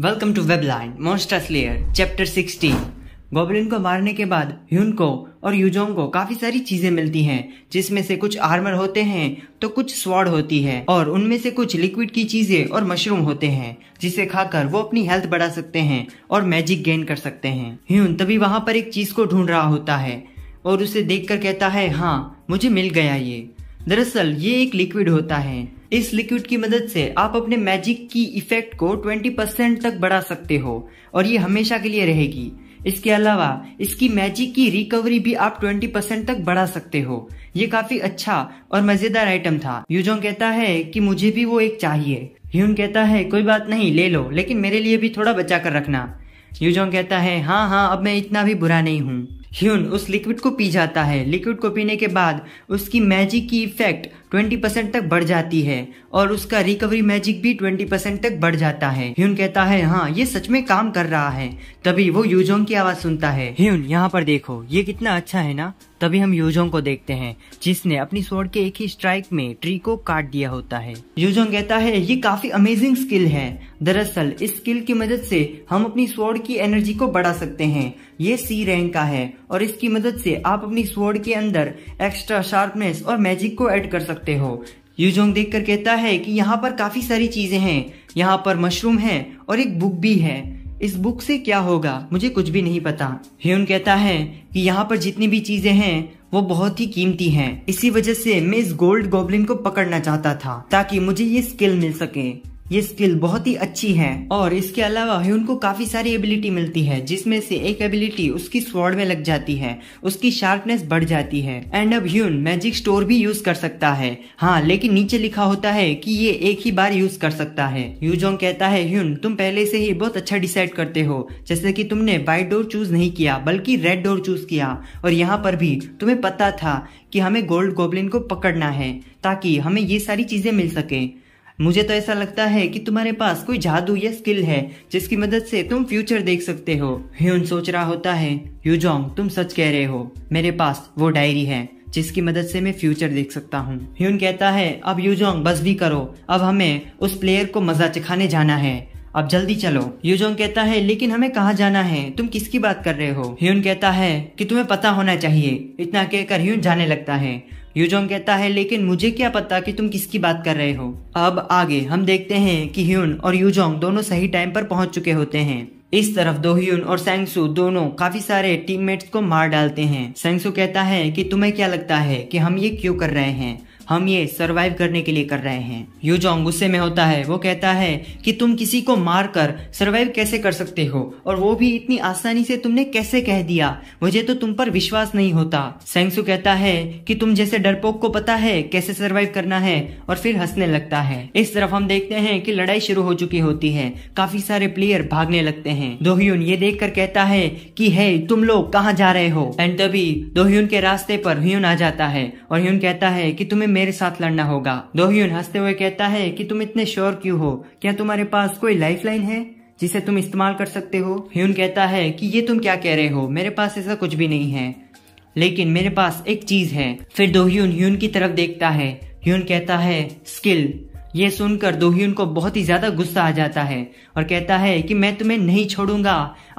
Welcome to वेबलाइन monster slayer chapter 16 goblin को मारने के बाद ह्यून को और यूजोंग को काफी सारी चीजें मिलती हैं जिसमें से कुछ आर्मर होते हैं तो कुछ स्वॉर्ड होती है और उनमें से कुछ लिक्विड की चीजें और मशरूम होते हैं जिसे खाकर वो अपनी हेल्थ बढ़ा सकते हैं और मैजिक गेन कर सकते हैं ह्यून तभी वहाँ पर एक चीज को ढूंढ रहा होता है और उसे देख कहता है हाँ मुझे मिल गया ये दरअसल ये एक लिक्विड होता है इस लिक्विड की मदद से आप अपने मैजिक की इफेक्ट को 20% तक बढ़ा सकते हो और ये हमेशा के लिए रहेगी इसके अलावा इसकी मैजिक की रिकवरी भी आप 20% तक बढ़ा सकते हो ये काफी अच्छा और मजेदार आइटम था यूजोंग कहता है कि मुझे भी वो एक चाहिए ह्यून कहता है कोई बात नहीं ले लो लेकिन मेरे लिए भी थोड़ा बचा कर रखना यूजोंग कहता है हाँ हाँ अब मैं इतना भी बुरा नहीं हूँ ह्यून उस लिक्विड को पी जाता है लिक्विड को पीने के बाद उसकी मैजिक की इफेक्ट 20 परसेंट तक बढ़ जाती है और उसका रिकवरी मैजिक भी 20 परसेंट तक बढ़ जाता है ह्यून कहता है हाँ ये सच में काम कर रहा है तभी वो यूजोंग की आवाज सुनता है ह्यून यहाँ पर देखो ये कितना अच्छा है ना तभी हम यूजोंग को देखते हैं जिसने अपनी स्वर्ड के एक ही स्ट्राइक में ट्री को काट दिया होता है यूजोंग कहता है ये काफी अमेजिंग स्किल है दरअसल इस स्किल की मदद से हम अपनी स्वर्ड की एनर्जी को बढ़ा सकते हैं ये सी रैंक का है और इसकी मदद से आप अपनी स्वॉर्ड के अंदर एक्स्ट्रा शार्पनेस और मैजिक को ऐड कर सकते हो यूजोंग देख कर कहता है कि यहाँ पर काफी सारी चीजें हैं यहाँ पर मशरूम है और एक बुक भी है इस बुक से क्या होगा मुझे कुछ भी नहीं पता ह्यून कहता है कि यहाँ पर जितनी भी चीजें हैं वो बहुत ही कीमती हैं। इसी वजह से मैं इस गोल्ड गोबलिन को पकड़ना चाहता था ताकि मुझे ये स्किल मिल सके ये स्किल बहुत ही अच्छी है और इसके अलावा ह्यून को काफी सारी एबिलिटी मिलती है जिसमें से एक एबिलिटी उसकी स्वॉर्ड में लग जाती है उसकी शार्पनेस बढ़ जाती है एंड अब ह्यून मैजिक स्टोर भी यूज कर सकता है हाँ लेकिन नीचे लिखा होता है कि ये एक ही बार यूज कर सकता है यूजोंग कहता है ह्यून तुम पहले से ही बहुत अच्छा डिसाइड करते हो जैसे की तुमने व्हाइट डोर चूज नहीं किया बल्कि रेड डोर चूज किया और यहाँ पर भी तुम्हे पता था की हमें गोल्ड गोबलिन को पकड़ना है ताकि हमें ये सारी चीजें मिल सके मुझे तो ऐसा लगता है कि तुम्हारे पास कोई जादू या स्किल है जिसकी मदद से तुम फ्यूचर देख सकते हो ह्यून सोच रहा होता है यूजोंग तुम सच कह रहे हो मेरे पास वो डायरी है जिसकी मदद से मैं फ्यूचर देख सकता हूँ ह्यून कहता है अब यूजोंग बस भी करो अब हमें उस प्लेयर को मजा चखाने जाना है अब जल्दी चलो यूजोंग कहता है लेकिन हमें कहाँ जाना है तुम किसकी बात कर रहे हो ह्यून कहता है कि तुम्हें पता होना चाहिए इतना कहकर ह्यून जाने लगता है यूजोंग कहता है लेकिन मुझे क्या पता कि तुम किसकी बात कर रहे हो अब आगे हम देखते हैं कि ह्यून और यूजोंग दोनों सही टाइम पर पहुंच चुके होते हैं इस तरफ दो ह्यून और सेंगसू दोनों काफी सारे टीममेट्स को मार डालते हैं सेंगसू कहता है कि तुम्हें क्या लगता है कि हम ये क्यों कर रहे हैं हम ये सरवाइव करने के लिए कर रहे हैं जो गुस्से में होता है वो कहता है कि तुम किसी को मार कर सरवाइव कैसे कर सकते हो और वो भी इतनी आसानी से तुमने कैसे कह दिया मुझे तो तुम पर विश्वास नहीं होता सेंसु कहता है कि तुम जैसे डरपोक को पता है कैसे सरवाइव करना है और फिर हंसने लगता है इस तरफ हम देखते हैं की लड़ाई शुरू हो चुकी होती है काफी सारे प्लेयर भागने लगते हैं दोहयुन ये देख कहता है की है तुम लोग कहाँ जा रहे हो एंड तभी दोहयुन के रास्ते पर ह्यून आ जाता है और ह्यून कहता है की तुम्हें मेरे साथ लड़ना होगा दोहियुन हंसते हुए कहता है कि तुम इतने श्योर क्यों हो क्या तुम्हारे पास कोई लाइफलाइन है जिसे तुम इस्तेमाल कर सकते हो ह्यून कहता है कि ये तुम क्या कह रहे हो मेरे पास ऐसा कुछ भी नहीं है लेकिन मेरे पास एक चीज है फिर दोहियुन ह्यून की तरफ देखता है ह्यून कहता है स्किल ये सुनकर दोहियन को बहुत ही ज्यादा गुस्सा आ जाता है और कहता है कि मैं तुम्हें नहीं छोड़ूंगा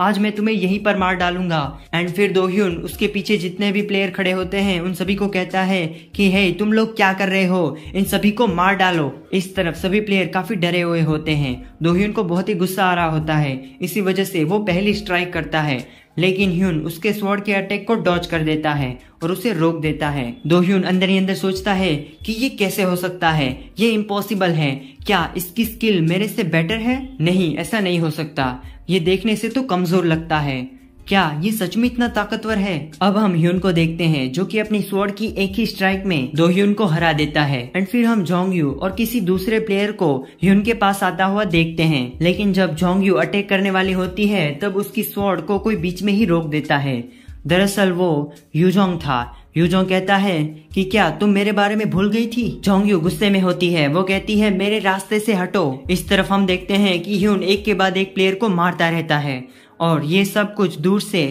आज मैं तुम्हें यहीं पर मार डालूंगा एंड फिर दोहियन उसके पीछे जितने भी प्लेयर खड़े होते हैं उन सभी को कहता है कि हे तुम लोग क्या कर रहे हो इन सभी को मार डालो इस तरफ सभी प्लेयर काफी डरे हुए होते हैं दोहियन को बहुत ही गुस्सा आ रहा होता है इसी वजह से वो पहली स्ट्राइक करता है लेकिन ह्यून उसके स्वॉर्ड के अटैक को डॉच कर देता है और उसे रोक देता है दो ह्यून अंदर ही अंदर सोचता है कि ये कैसे हो सकता है ये इम्पॉसिबल है क्या इसकी स्किल मेरे से बेटर है नहीं ऐसा नहीं हो सकता ये देखने से तो कमजोर लगता है क्या ये सच में इतना ताकतवर है अब हम ह्यून को देखते हैं जो कि अपनी स्वॉर्ड की एक ही स्ट्राइक में दो ह्यून को हरा देता है एंड फिर हम जोंग यू और किसी दूसरे प्लेयर को ह्यून के पास आता हुआ देखते हैं लेकिन जब जोंग यू अटैक करने वाली होती है तब उसकी स्वॉर्ड को कोई बीच में ही रोक देता है दरअसल वो यूजोंग था यूजोंग कहता है कि क्या तुम मेरे बारे में भूल गई थी यू गुस्से में होती है वो कहती है मेरे रास्ते से हटो इस तरफ हम देखते हैं कि ह्यून एक के बाद एक प्लेयर को मारता रहता है और ये सब कुछ दूर से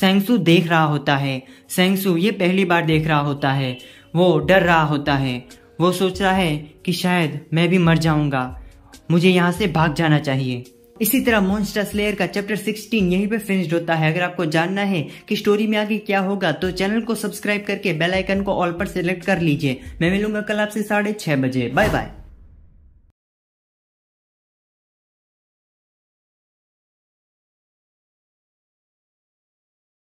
सेंगसू देख रहा होता है सेंगसू ये पहली बार देख रहा होता है वो डर रहा होता है वो सोच रहा है कि शायद मैं भी मर जाऊंगा मुझे यहाँ से भाग जाना चाहिए इसी तरह मोन्स्टर स्लेयर का चैप्टर 16 यहीं पे फिनिश्ड होता है अगर आपको जानना है कि स्टोरी में आगे क्या होगा तो चैनल को सब्सक्राइब करके बेल आइकन को ऑल पर सेलेक्ट कर लीजिए मैं मिलूंगा कल आपसे साढ़े छह बजे बाय बाय